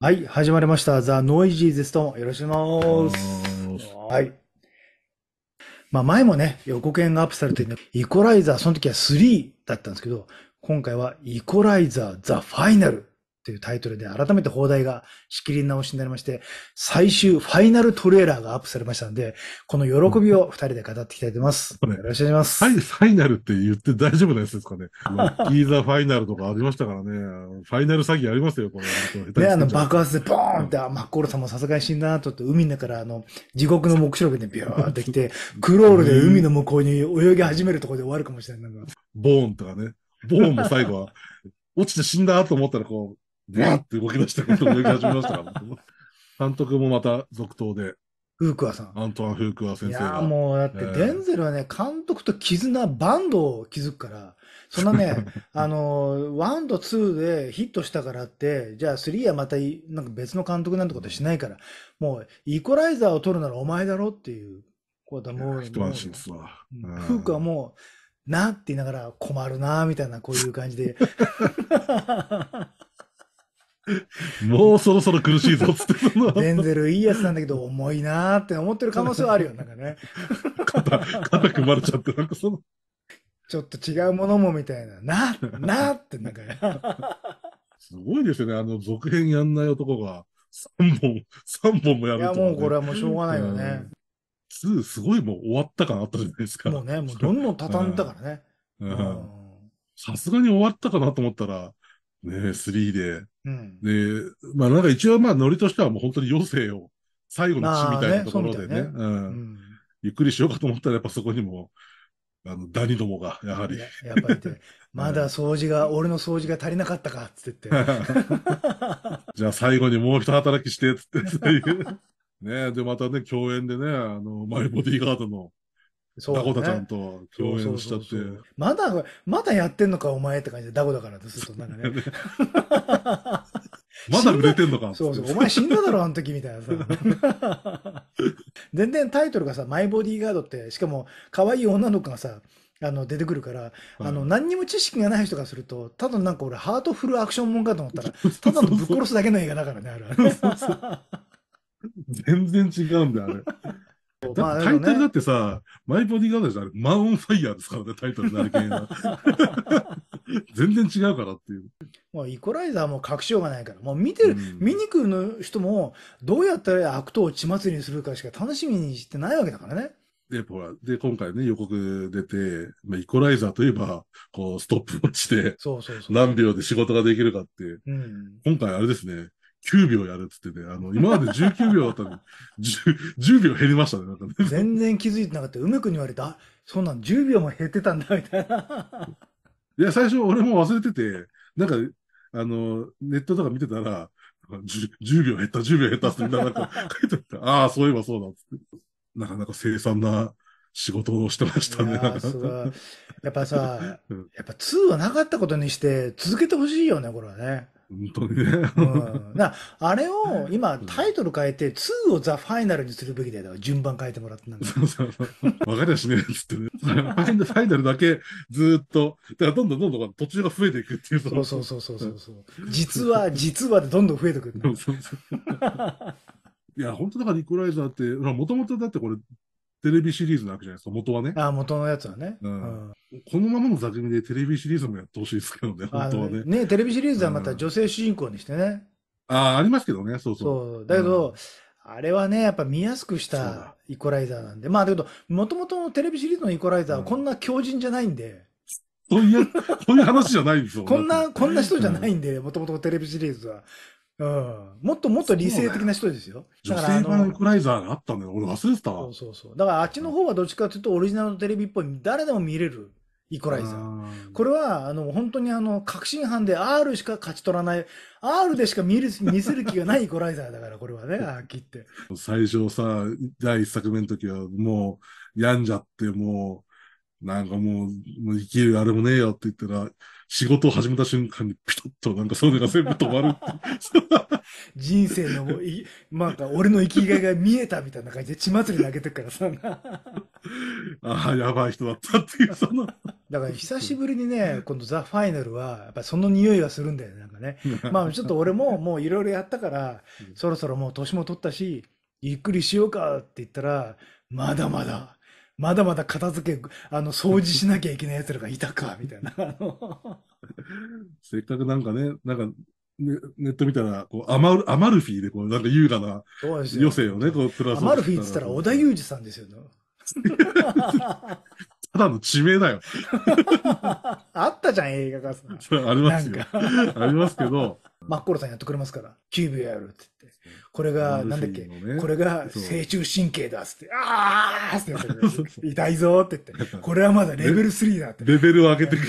はい、始まりました。ザ・ノイジーズストーン。よろしくお願いします。はい。まあ前もね、予告編がアップされて、ね、イコライザー、その時は3だったんですけど、今回はイコライザー・ザ・ファイナルというタイトルで改めて放題が仕切り直しになりまして、最終ファイナルトレーラーがアップされましたので、この喜びを二人で語っていきたいと思います。よろしくお願いします。はい、ファイナルって言って大丈夫なやつですかね。キーザファイナルとかありましたからね。ファイナル詐欺ありますよ、これ。ね、あの爆発でボーンって、あ、マッコールさんもさすがに死んだなとって、海の中からあの、地獄の目視録でビューってきて、クロールで海の向こうに泳ぎ始めるところで終わるかもしれない。ボーンとかね。ボーンも最後は、落ちて死んだと思ったらこう、ぐわって動き出して動き始めましたから、監督もまた続投で。フークアさん。アントワン・フーク先生が。いや、もうだって、デンゼルはね、監督と絆、バンドを築くから、そんなね、あの、ワンとツーでヒットしたからって、じゃあスリーはまた、なんか別の監督なんてことしないから、もう、イコライザーを取るならお前だろっていう、こうだ、もう。一安心ですわ。フークはもう、なって言いながら困るなみたいな、こういう感じで。もうそろそろ苦しいぞっつってその。デンゼルいいやつなんだけど、重いなーって思ってる可能性はあるよ、なんかね。肩、肩組まれちゃって、なんかその。ちょっと違うものもみたいな、な、なってなんか、すごいですよね、あの続編やんない男が3本、3本もやると、ね、いやもうこれはもうしょうがないよね。2、すごいもう終わった感あったじゃないですか。もうね、もうどんどん畳んだからね。さすがに終わったかなと思ったら、ね、3でで、まあなんか一応まあノリとしてはもう本当に余生を最後の地みたいなところでね、ねうねうん、うん、ゆっくりしようかと思ったらやっぱそこにも、あの、ダニどもが、やはり。やっぱり、て、まだ掃除が、俺の掃除が足りなかったか、つって言って。じゃあ最後にもう一働きして、つって、ねで、またね、共演でね、あの、マイボディーガードのそう、ね、ダコダちゃんと共演しちゃって。そうそうそうそうまだ、まだやってんのか、お前って感じで、ダコだからとすると、なんかね。まだ売れてんのかそうそう、お前死んだだろ、あの時みたいなさ。全然タイトルがさ、マイボディーガードって、しかも、可愛い女の子がさ、あの出てくるから、はい、あの何にも知識がない人がするとただなんか俺ハートフルアクションもんかと思ったらただのぶっ殺すだけの映画だからねあれ全然違うんだよ、あれまあ、タイトルだってさ、マイボディガードじゃなマンオンファイヤーですからね、タイトルなる系は。全然違うからっていう。もうイコライザーも隠しようがないから、もう見てる、うん、見に来るの人も、どうやったら悪党を血祭りにするかしか楽しみにしてないわけだからね。で、ほら、で、今回ね、予告出て、まあ、イコライザーといえば、こう、ストップ落ちて、そうそうそう何秒で仕事ができるかって、うん、今回あれですね、9秒やるっつってて、あの、今まで19秒だったのに、10, 10秒減りましたね、なんかね。全然気づいてなかった。梅まに言われた、そうなん、10秒も減ってたんだ、みたいな。いや、最初俺も忘れてて、なんか、あの、ネットとか見てたら、10, 10秒減った、10秒減ったってみんななんか 書いてあった。ああ、そういえばそうだっっなかなか生産な仕事をしてましたね。なんか。やっぱさ、やっぱ2はなかったことにして続けてほしいよね、これはね。本当にね。うん、なあれを今タイトル変えて2をザ・ファイナルにするべきだよ。順番変えてもらってなんか。そうそうそう。わかりゃしねえっつってね。ファイナルだけずっと、だからどんどんどんどん途中が増えていくっていう。そうそうそうそうそうそう。実は、実はでどんどん増えてくる。そうそうそう。いや、本当だからニコライザーって、もともとだってこれ、テレビシリーズなわけじゃないですか、元はね。ああ、元のやつはね。うん。このままの座組でテレビシリーズもやってほしいですけどね、本当はね。ね、テレビシリーズはまた女性主人公にしてね。ああ、ありますけどね、そうそう。そうだけど、あれはね、やっぱ見やすくしたイコライザーなんで、まあだけど、もともとのテレビシリーズのイコライザーはこんな強靭じゃないんで。そういう、そういう話じゃないんですよ。こんな、こんな人じゃないんで、もともとテレビシリーズは。うん、もっともっと理性的な人ですよ。ね、だから女性版イコライザーがあったんだよ。俺忘れてたわ。そうそうそう。だからあっちの方はどっちかというとオリジナルのテレビっぽい、誰でも見れるイコライザー。これは、あの、本当にあの、確信犯で R しか勝ち取らない、R でしか見る、見せる気がないイコライザーだから、これはね、あっきって。最初さ、第一作目の時はもう、病んじゃって、もう、なんかもう、もう生きるあれもねえよって言ったら、仕事を始めた瞬間にピトッとなんかそういうのが全部止まる 人生のもうい、なんか俺の生きがいが見えたみたいな感じで血祭り投げてるからさ。ああ、やばい人だったっていう、その。だから久しぶりにね、今度ザ・ファイナルは、やっぱその匂いがするんだよね、なんかね。まあちょっと俺ももういろいろやったから、そろそろもう年も取ったし、ゆっくりしようかって言ったら、まだまだ。まだまだ片付け、あの、掃除しなきゃいけない奴らがいたか、みたいな。せっかくなんかね、なんか、ネット見たら、こう、アマル、アマルフィで、こう、なんか優雅な余生をね、こう、プラス。アマルフィって言ったら、小田裕二さんですよね。ただの地名だよ。あったじゃん、映画がさ。ありますよ。ありますけど。マッコロさんやってくれますから、キューブやるって。これが、なんだっけ、ね、これが成虫神経だっつって、あーっつって、痛いぞって言って、これはまだレベル3だって。レベルを上げてる。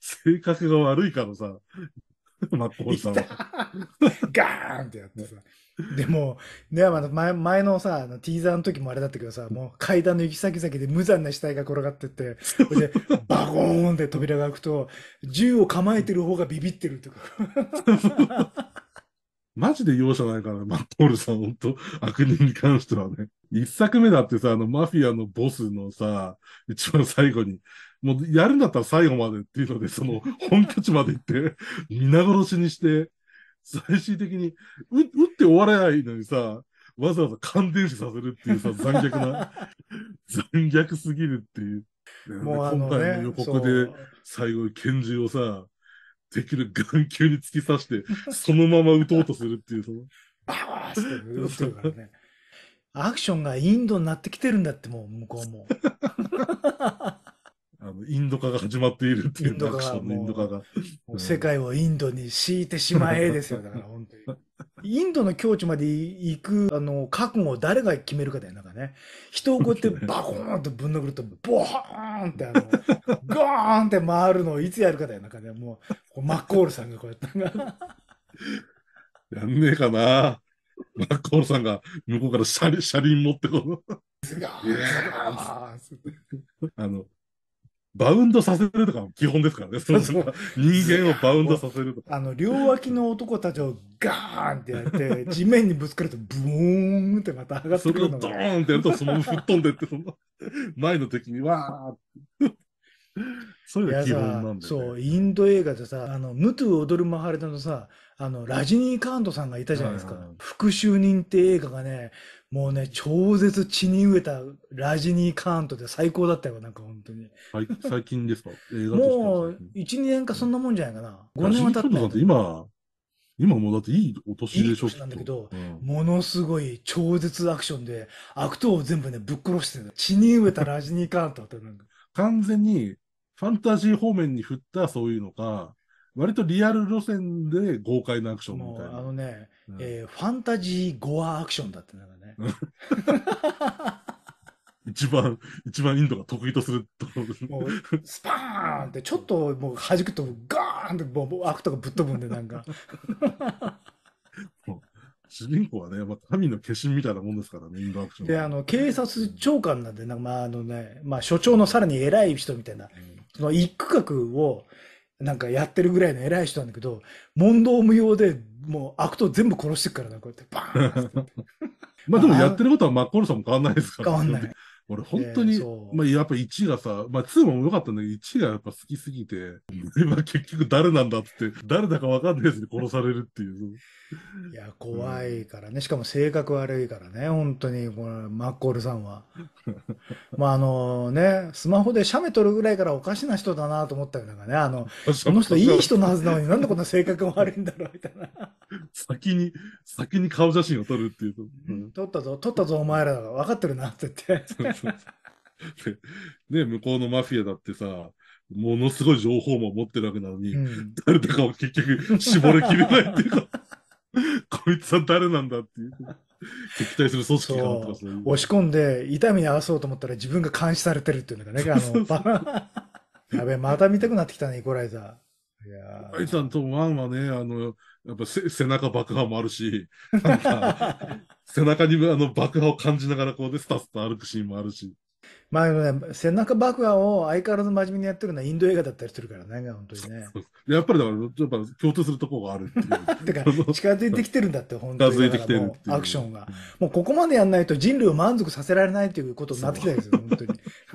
性格が悪いからさ、マッコホルさんは。ガーンってやってさ。でも、ね、前前のさ、ティーザーの時もあれだったけどさ、もう階段の行き先々で無残な死体が転がってって、で、バゴーンって扉が開くと、銃を構えてる方がビビってるとか。マジで容赦ないからマットールさん、本当悪人に関してはね。一作目だってさ、あの、マフィアのボスのさ、一番最後に、もうやるんだったら最後までっていうので、その、本拠地まで行って、皆殺しにして、最終的に、う、打って終われないのにさ、わざわざ感電死させるっていうさ、残虐な、残虐すぎるっていう。もうあの、ね、今回の予告で、最後、に拳銃をさ、できる眼球に突き刺して、そのまま撃とうとするっていう、その。バーって撃ってるからね。アクションがインドになってきてるんだって、もう、向こうも。あの、インド化が始まっているっていう、インド化が。インド化が。世界をインドに敷いてしまえですよ、だから、本当に。インドの境地まで行く、あの、覚悟を誰が決めるかだよ、なんかね。人をこうやってバコーンとぶん殴ると、ボーンってあの、ゴ ーンって回るのをいつやるかだよ、なんかね。もう、マッコールさんがこうやった。やんねえかな。マッコールさんが向こうから車輪車輪持ってこう。あの、バウンドさせるとか基本ですからね。そそも、人間をバウンドさせるとか。あの、両脇の男たちをガーンってやって、地面にぶつかると、ブーンってまた上がってそくれをるドーンってやると、そのまま吹っ飛んでって、その前の敵にわーって。そういうのが基本なんだよ、ね。そう、インド映画でさ、あの、ムトゥ踊るマハレタのさ、あの、ラジニー・カーントさんがいたじゃないですか。はいはい復讐人って映画がね、もうね、超絶血に飢えたラジニー・カーントで最高だったよ、なんか本当に。はい最近ですかもう、1、2年かそんなもんじゃないかな。5年は経った。今、今もうだっていいお年でしょいいなんだけど、うん、ものすごい超絶アクションで、悪党を全部ね、ぶっ殺してる。血に飢えたラジニー・カーントってなんか。完全に、ファンタジー方面に振ったそういうのか、割とリアル路線で豪快なアクションみたいな。あのね、えー、ファンタジーゴアアクションだってなんかね。一番、一番インドが得意とするともうスパーンって、ちょっともう弾くとガーンってもう悪とかぶっ飛ぶんで、なんか。主人公はね、まあ、神の化身みたいなもんですからね、インドアクション。で、あの、警察長官なんで、なんかまあ、あのね、まあ、所長のさらに偉い人みたいな、うん、その一区画を、なんかやってるぐらいの偉い人なんだけど、問答無用でもう悪党全部殺してくからな、こうやって、バーンって。まあでもやってることはマッコールさんも変わんないですから、変わんない。俺本当に、えー、まあやっぱ1がさ、まあ2も良かったんだけど、1がやっぱ好きすぎて、う ん、今結局誰なんだって、誰だかわかんないやつに殺されるっていう。いや、怖いからね、うん、しかも性格悪いからね、本当に、このマッコールさんは。まああのね、スマホで写メ撮るぐらいからおかしな人だなと思ったけなんかね、あの、この人いい人のはずなのになんでこんな性格悪いんだろう、みたいな。先に、先に顔写真を撮るっていううん、撮ったぞ、撮ったぞ、お前ら、分かってるなって言って。ね、向こうのマフィアだってさ、ものすごい情報も持ってるわけなのに、うん、誰だかを結局絞りきれないっていうか、こいつは誰なんだっていう。敵対する組織押し込んで痛みに合わそうと思ったら自分が監視されてるっていうのがね、あの、やべえ、また見たくなってきたね、イコライザー。いやー。イさんとワンはね、あの、やっぱ背中爆破もあるし、なんか 背中にあの爆破を感じながらこうでスタスタ歩くシーンもあるし。まあね、背中爆破を相変わらず真面目にやってるのはインド映画だったりするからね、本当にね。やっぱりだから、やっぱ共通するところがあるっていう。てか、近づいてきてるんだって、本当に。近づいてきてるアクションが。もうここまでやんないと人類を満足させられないということになってきたんですよ、本当に。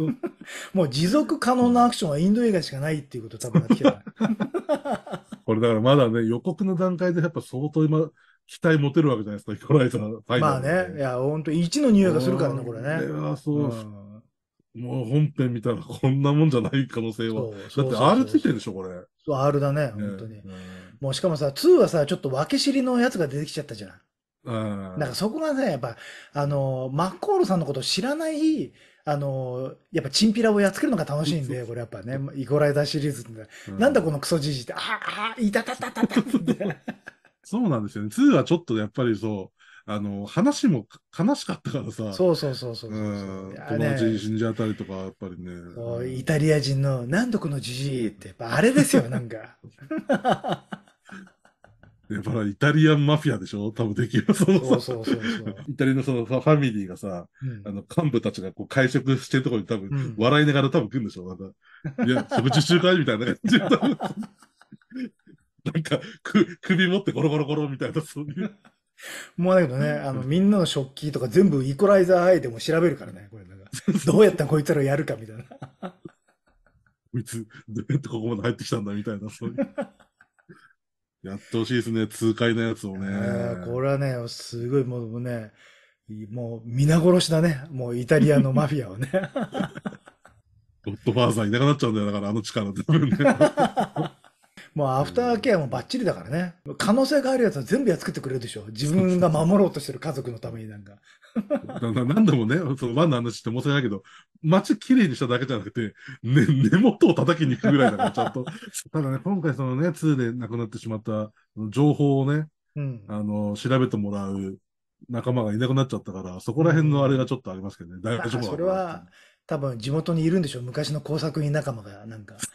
もう持続可能なアクションはインド映画しかないっていうこと多分なってきた。これだからまだね、予告の段階でやっぱ相当今、期待持てるわけじゃないですか、ヒコライザー、フイまあね、いや、本当1の匂いがするからね、これね。いや、そう、うん、もう本編見たらこんなもんじゃない可能性は。だって R ついてるでしょ、これ。そう、R だね、本当に。ね、もうしかもさ、2はさ、ちょっと分け知りのやつが出てきちゃったじゃん。うん、なんかそこがね、やっぱ、あのマッコールさんのことを知らないあの、やっぱチンピラをやっつけるのが楽しいんで、これやっぱね、イコライダーシリーズって、うん、なんだこのクソじじって、ああ、いたたたたたって。そうなんですよね。2はちょっとやっぱりそう、あの、話も悲しかったからさ。そうそうそうそうそう。友達死んじゃったりとか、やっぱりね。イタリア人の、なんだこのじじって、やっぱあれですよ、なんか。やっぱイタリアンマフィアでしょ多分できる。そのそうそうそうイタリアのそのファミリーがさ、うん、あの幹部たちがこう会食してるところに多分、ん、笑いながら多分来るんでしょまた。いや、食事中会みたいな感じなんか、く、首持ってゴロゴロゴロみたいな、そういう。もうだけどね、あの、みんなの食器とか全部イコライザーアイテム調べるからね、これなんか。どうやったらこいつらやるかみたいな。こいつ、どうやってここまで入ってきたんだみたいな、そういう。やってほしいですね、痛快なやつをね。これはね、すごいもうね、もう皆殺しだね。もうイタリアのマフィアをね。ゴ ッドファーザーいなくなっちゃうんだよ、だからあの力で、もうアフターケアもバッチリだからね。可能性があるやつは全部やっつけてくれるでしょ。自分が守ろうとしてる家族のためになんか。何度もね、そのワンの話って申し訳ないけど、街きれいにしただけじゃなくて、ね、根元を叩きに行くぐらいだから、ちゃんと。ただね、今回そのね、2で亡くなってしまった情報をね、うん、あの、調べてもらう仲間がいなくなっちゃったから、そこら辺のあれがちょっとありますけどね、うん、大丈夫それは、多分地元にいるんでしょう、昔の工作員仲間が、なんか。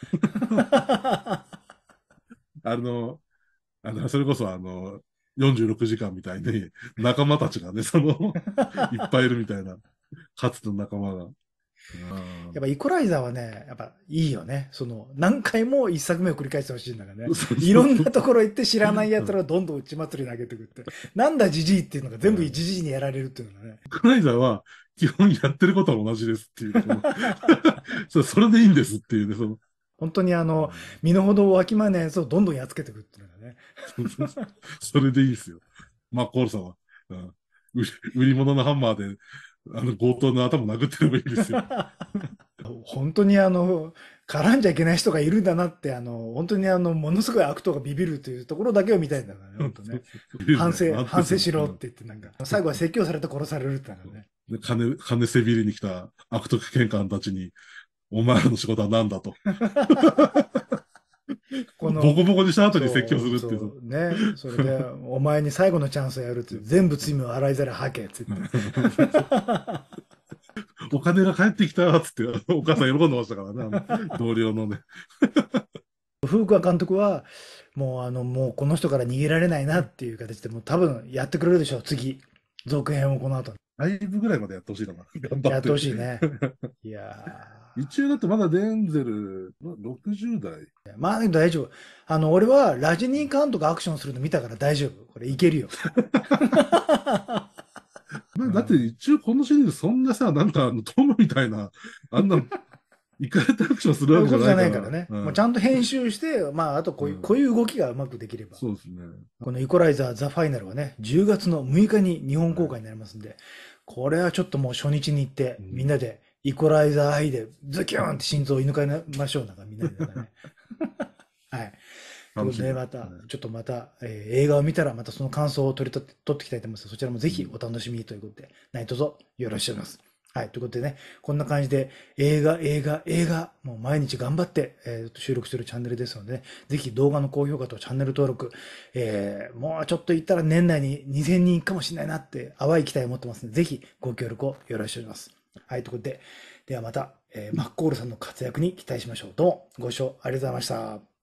あの、あの、それこそあの、46時間みたいに、仲間たちがね、その、いっぱいいるみたいな、かつての仲間が。やっぱイコライザーはね、やっぱいいよね。その、何回も一作目を繰り返してほしいんだからね。いろんなところ行って知らない奴らをどんどんうち祭り投げてくって。なんだじじいっていうのが全部じじいにやられるっていうのがね。イコライザーは基本やってることは同じですっていう。そ れでいいんですっていうね。その本当にあの、身の程をわきまえないやつをどんどんやっつけていくっていうのがね。それでいいですよ。マッコールさんは。うん、売り物のハンマーで、あの、強盗の頭殴ってればいいですよ。本当にあの、絡んじゃいけない人がいるんだなって、あの、本当にあの、ものすごい悪党がビビるというところだけを見たいんだからね、本当ね。反省、反省しろって言って、なんか、最後は説教されて殺されるってのがね。金、金せびりに来た悪徳警官たちに、お前らの仕事は何だと。このボコボコにした後に説教するっていう。そうね。それで、お前に最後のチャンスをやるって、全部罪を洗いざら吐けって言って。お金が返ってきたっつって、お母さん喜んでましたからね、同僚のね。フークア監督は、もうあの、もうこの人から逃げられないなっていう形で、もう多分やってくれるでしょう、次。続編をこの後。ライブぐらいまでやってほしいのかな。頑張って。やってほしいね。いや一応だってまだデンゼル60代。まあ大丈夫。あの、俺はラジニーカーンとかアクションするの見たから大丈夫。これいけるよ。まあ、だって一応このシリーズそんなさ、なんかあのトムみたいな、あんないくらアクションするわけじゃないから。ね。もうちゃんと編集して、まあ、あとこういう、こういう動きがうまくできれば。そうですね。このイコライザーザファイナルはね、10月の6日に日本公開になりますんで、これはちょっともう初日に行って、みんなで、イコライザー愛で、ズキュンって心臓を射抜かれましょうなんか、みんなで はい。ということで、また、ちょっとまた、え映画を見たら、またその感想を取り取ってきたいと思います。そちらもぜひお楽しみということで、何卒よろしくお願いします。はい。ということでね、こんな感じで映画、映画、映画、もう毎日頑張って、えー、収録てるチャンネルですので、ね、ぜひ動画の高評価とチャンネル登録、えー、もうちょっと行ったら年内に2000人かもしれないなって淡い期待を持ってますので、ぜひご協力をよろしくお願いします。はい。ということで、ではまた、えー、マッコールさんの活躍に期待しましょう。どうもご視聴ありがとうございました。